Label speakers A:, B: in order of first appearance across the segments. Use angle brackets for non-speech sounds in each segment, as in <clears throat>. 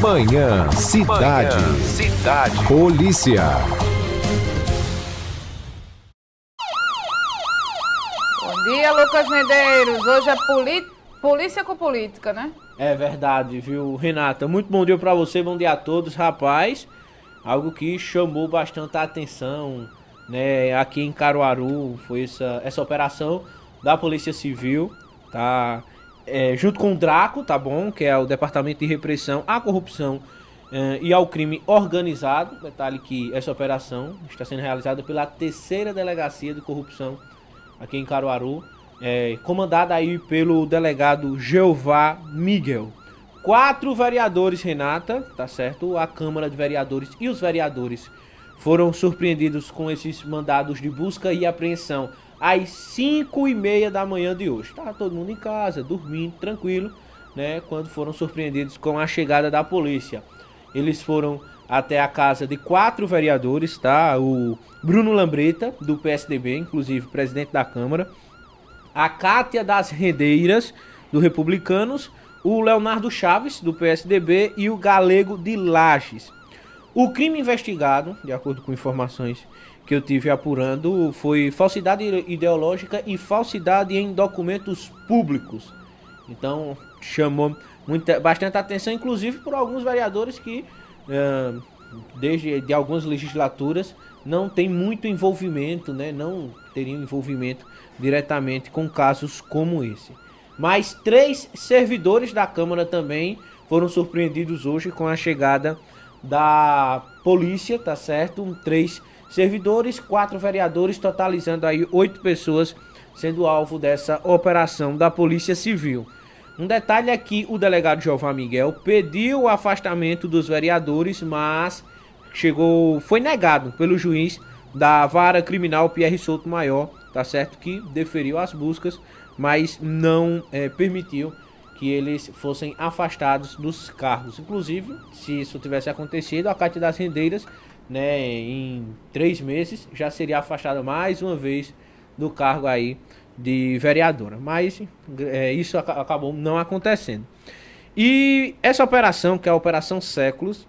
A: Manhã Cidade. Manhã, cidade. Polícia. Bom dia, Lucas Medeiros. Hoje é poli... polícia com política, né? É verdade, viu, Renata? Muito bom dia para você, bom dia a todos, rapaz. Algo que chamou bastante a atenção, né, aqui em Caruaru, foi essa, essa operação da Polícia Civil, tá? é, junto com o DRACO, tá bom? Que é o Departamento de Repressão à Corrupção eh, e ao Crime Organizado. Detalhe que essa operação está sendo realizada pela terceira delegacia de corrupção aqui em Caruaru, eh, comandada aí pelo delegado Jeová Miguel. Quatro vereadores, Renata, tá certo? A Câmara de Vereadores e os vereadores foram surpreendidos com esses mandados de busca e apreensão às 5 e meia da manhã de hoje. Tá todo mundo em casa, dormindo, tranquilo, né? Quando foram surpreendidos com a chegada da polícia. Eles foram até a casa de quatro vereadores, tá? O Bruno Lambreta, do PSDB, inclusive presidente da Câmara. A Cátia das Redeiras do Republicanos. O Leonardo Chaves, do PSDB. E o Galego de Lages. O crime investigado, de acordo com informações que eu tive apurando foi falsidade ideológica e falsidade em documentos públicos. Então chamou muita, bastante atenção, inclusive por alguns vereadores que eh, desde de algumas legislaturas não tem muito envolvimento, né? Não teriam envolvimento diretamente com casos como esse. Mas três servidores da Câmara também foram surpreendidos hoje com a chegada da polícia, tá certo? Um, três servidores, quatro vereadores, totalizando aí oito pessoas sendo alvo dessa operação da Polícia Civil. Um detalhe é que o delegado João Miguel pediu o afastamento dos vereadores, mas chegou, foi negado pelo juiz da vara criminal Pierre Souto Maior, tá certo? Que deferiu as buscas, mas não é, permitiu que eles fossem afastados dos cargos. Inclusive, se isso tivesse acontecido, a Cátia das Rendeiras, né, em três meses, já seria afastada mais uma vez do cargo aí de vereadora. Mas é, isso acabou não acontecendo. E essa operação, que é a Operação Séculos,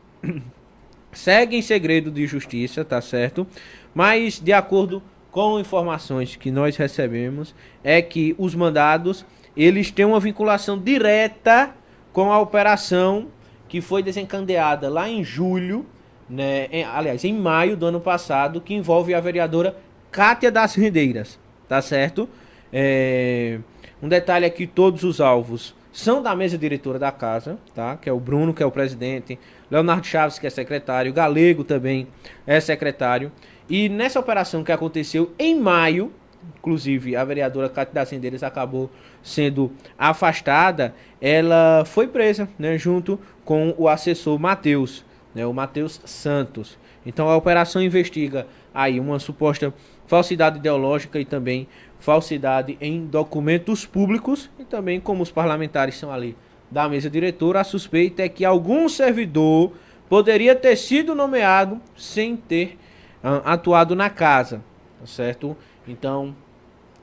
A: <clears throat> segue em segredo de justiça, tá certo? Mas de acordo com informações que nós recebemos, é que os mandados eles têm uma vinculação direta com a operação que foi desencadeada lá em julho, né, em, aliás, em maio do ano passado, que envolve a vereadora Cátia das Rendeiras, tá certo? É, um detalhe aqui, todos os alvos são da mesa diretora da casa, tá? Que é o Bruno, que é o presidente, Leonardo Chaves, que é secretário, Galego também é secretário. E nessa operação que aconteceu em maio, inclusive a vereadora Cátia das Rendeiras acabou sendo afastada, ela foi presa né, junto com o assessor Matheus, né, o Matheus Santos. Então a operação investiga aí uma suposta falsidade ideológica e também falsidade em documentos públicos e também como os parlamentares são ali da mesa diretora, a suspeita é que algum servidor poderia ter sido nomeado sem ter uh, atuado na casa, tá certo? Então,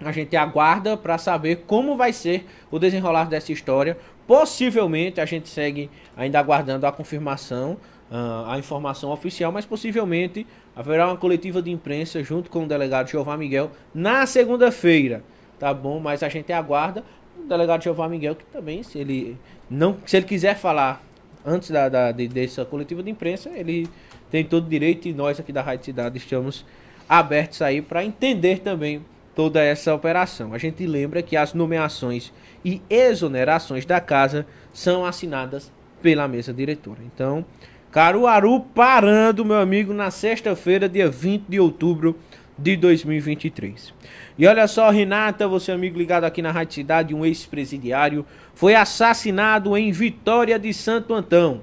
A: a gente aguarda para saber como vai ser o desenrolar dessa história. Possivelmente a gente segue ainda aguardando a confirmação, ah, a informação oficial, mas possivelmente haverá uma coletiva de imprensa junto com o delegado Jeová Miguel na segunda-feira, tá bom? Mas a gente aguarda o delegado Jeová Miguel que também, se ele não, se ele quiser falar antes da, da de, dessa coletiva de imprensa, ele tem todo o direito e nós aqui da Rádio Cidade estamos abertos aí para entender também toda essa operação. A gente lembra que as nomeações e exonerações da casa são assinadas pela mesa diretora. Então, Caruaru parando, meu amigo, na sexta-feira, dia 20 de outubro de 2023. E olha só, Renata, você amigo ligado aqui na Rádio Cidade, um ex-presidiário foi assassinado em Vitória de Santo Antão.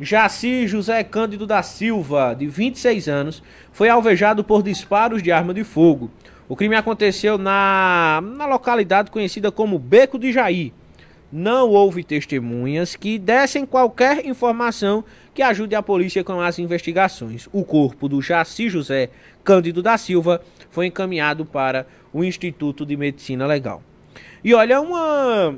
A: Jaci José Cândido da Silva, de 26 anos, foi alvejado por disparos de arma de fogo. O crime aconteceu na, na localidade conhecida como Beco de Jaí. Não houve testemunhas que dessem qualquer informação que ajude a polícia com as investigações. O corpo do Jaci José Cândido da Silva foi encaminhado para o Instituto de Medicina Legal. E olha, uma,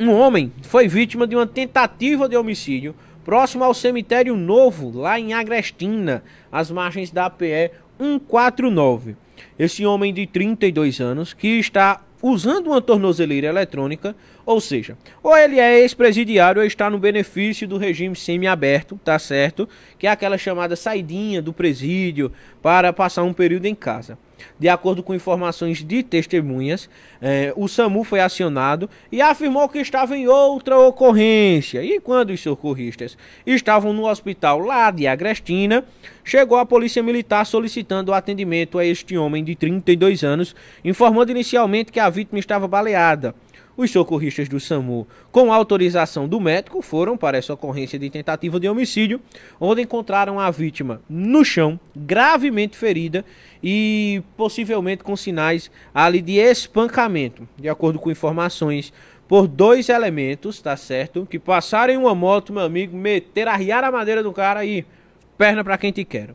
A: um homem foi vítima de uma tentativa de homicídio próximo ao cemitério novo, lá em Agrestina, às margens da PE 149. Esse homem de 32 anos, que está usando uma tornozeleira eletrônica, ou seja, ou ele é ex-presidiário ou está no benefício do regime semiaberto, tá certo? Que é aquela chamada saidinha do presídio para passar um período em casa. De acordo com informações de testemunhas, eh, o SAMU foi acionado e afirmou que estava em outra ocorrência. E quando os socorristas estavam no hospital lá de Agrestina, chegou a polícia militar solicitando o atendimento a este homem de 32 anos, informando inicialmente que a vítima estava baleada. Os socorristas do SAMU, com autorização do médico, foram para essa ocorrência de tentativa de homicídio, onde encontraram a vítima no chão, gravemente ferida e possivelmente com sinais ali de espancamento, de acordo com informações por dois elementos, tá certo? Que passaram em uma moto, meu amigo, meter a madeira do cara e perna para quem te quer.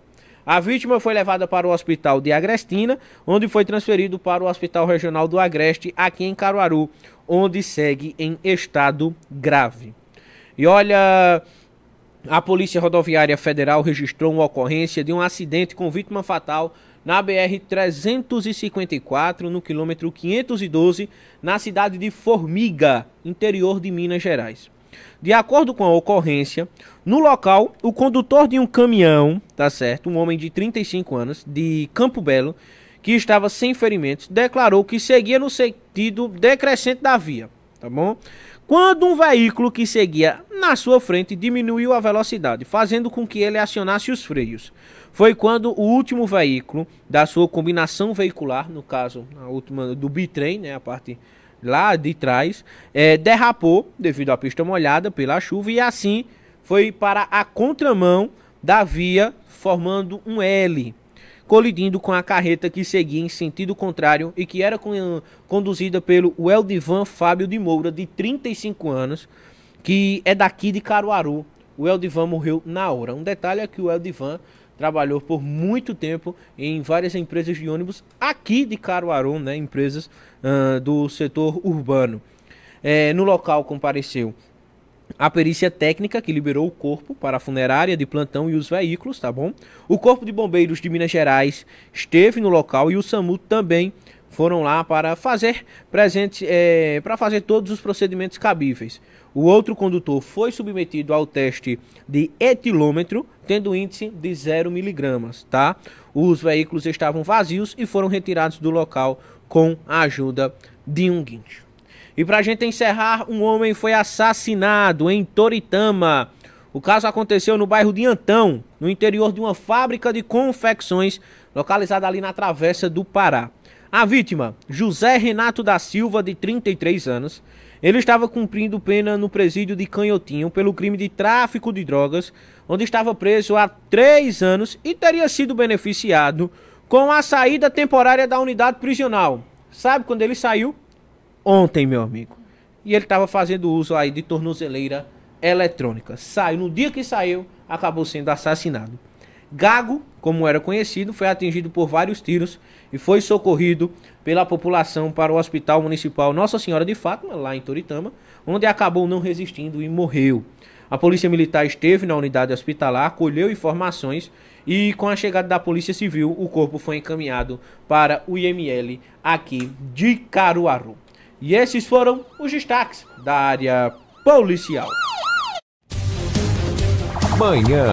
A: A vítima foi levada para o hospital de Agrestina, onde foi transferido para o Hospital Regional do Agreste, aqui em Caruaru, onde segue em estado grave. E olha, a Polícia Rodoviária Federal registrou uma ocorrência de um acidente com vítima fatal na BR-354, no quilômetro 512, na cidade de Formiga, interior de Minas Gerais. De acordo com a ocorrência, no local, o condutor de um caminhão, tá certo? Um homem de 35 anos, de Campo Belo, que estava sem ferimentos, declarou que seguia no sentido decrescente da via, tá bom? Quando um veículo que seguia na sua frente diminuiu a velocidade, fazendo com que ele acionasse os freios. Foi quando o último veículo da sua combinação veicular, no caso, a última do bitrem, né, a parte lá de trás, é, derrapou devido à pista molhada pela chuva e assim foi para a contramão da via, formando um L, colidindo com a carreta que seguia em sentido contrário e que era conduzida pelo Weldivan Fábio de Moura, de 35 anos, que é daqui de Caruaru. O Eldivan morreu na hora. Um detalhe é que o Eldivan trabalhou por muito tempo em várias empresas de ônibus aqui de Caruaru, né, empresas uh, do setor urbano. É, no local compareceu a perícia técnica que liberou o corpo para a funerária de plantão e os veículos, tá bom? O Corpo de Bombeiros de Minas Gerais esteve no local e o SAMU também foram lá para fazer presente, é, para fazer todos os procedimentos cabíveis. O outro condutor foi submetido ao teste de etilômetro, tendo índice de 0 miligramas, tá? Os veículos estavam vazios e foram retirados do local com a ajuda de um guincho. E para a gente encerrar, um homem foi assassinado em Toritama. O caso aconteceu no bairro de Antão, no interior de uma fábrica de confecções, localizada ali na Travessa do Pará. A vítima, José Renato da Silva, de 33 anos, ele estava cumprindo pena no presídio de Canhotinho pelo crime de tráfico de drogas, onde estava preso há três anos e teria sido beneficiado com a saída temporária da unidade prisional. Sabe quando ele saiu? Ontem, meu amigo. E ele estava fazendo uso aí de tornozeleira eletrônica. Saiu no dia que saiu, acabou sendo assassinado. Gago como era conhecido, foi atingido por vários tiros e foi socorrido pela população para o Hospital Municipal Nossa Senhora de Fátima, lá em Toritama, onde acabou não resistindo e morreu. A Polícia Militar esteve na unidade hospitalar, colheu informações e, com a chegada da Polícia Civil, o corpo foi encaminhado para o IML aqui de Caruaru. E esses foram os destaques da área policial. Manhã.